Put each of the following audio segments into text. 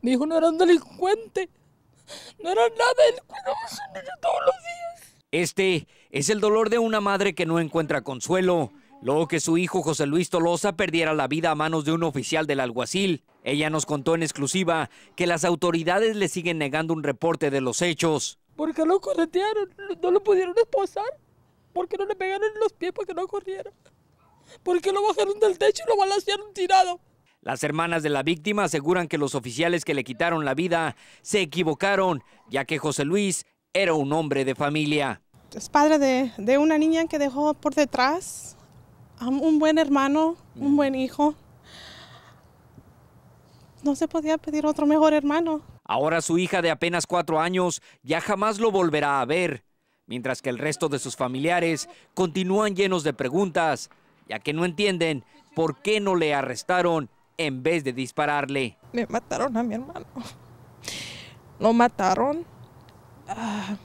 Mi hijo no era un delincuente. No era nada, él cuidaba a su niño todos los días. Este es el dolor de una madre que no encuentra consuelo. Luego que su hijo José Luis Tolosa perdiera la vida a manos de un oficial del alguacil, ella nos contó en exclusiva que las autoridades le siguen negando un reporte de los hechos. Porque lo corretearon, no lo pudieron esposar, porque no le pegaron en los pies para que no corriera, porque lo bajaron del techo y lo balancearon tirado. Las hermanas de la víctima aseguran que los oficiales que le quitaron la vida se equivocaron, ya que José Luis era un hombre de familia. Es padre de, una niña que dejó por detrás un buen hermano, un buen hijo. No se podía pedir otro mejor hermano. Ahora su hija de apenas cuatro años ya jamás lo volverá a ver, mientras que el resto de sus familiares continúan llenos de preguntas, ya que no entienden por qué no le arrestaron en vez de dispararle. Me mataron a mi hermano. Lo mataron. Ah,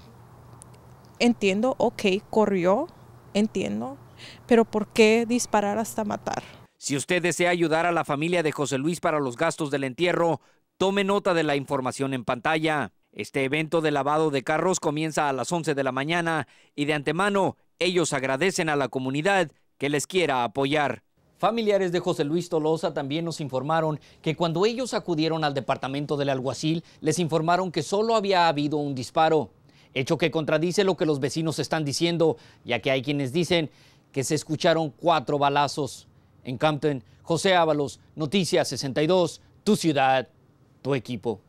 entiendo, ok, corrió, entiendo, pero ¿por qué disparar hasta matar? Si usted desea ayudar a la familia de José Luis para los gastos del entierro, tome nota de la información en pantalla. Este evento de lavado de carros comienza a las 11 de la mañana y de antemano ellos agradecen a la comunidad que les quiera apoyar. Familiares de José Luis Tolosa también nos informaron que cuando ellos acudieron al departamento del alguacil, les informaron que solo había habido un disparo, hecho que contradice lo que los vecinos están diciendo, ya que hay quienes dicen que se escucharon cuatro balazos. En Campton, José Ábalos, Noticias 62, tu ciudad, tu equipo.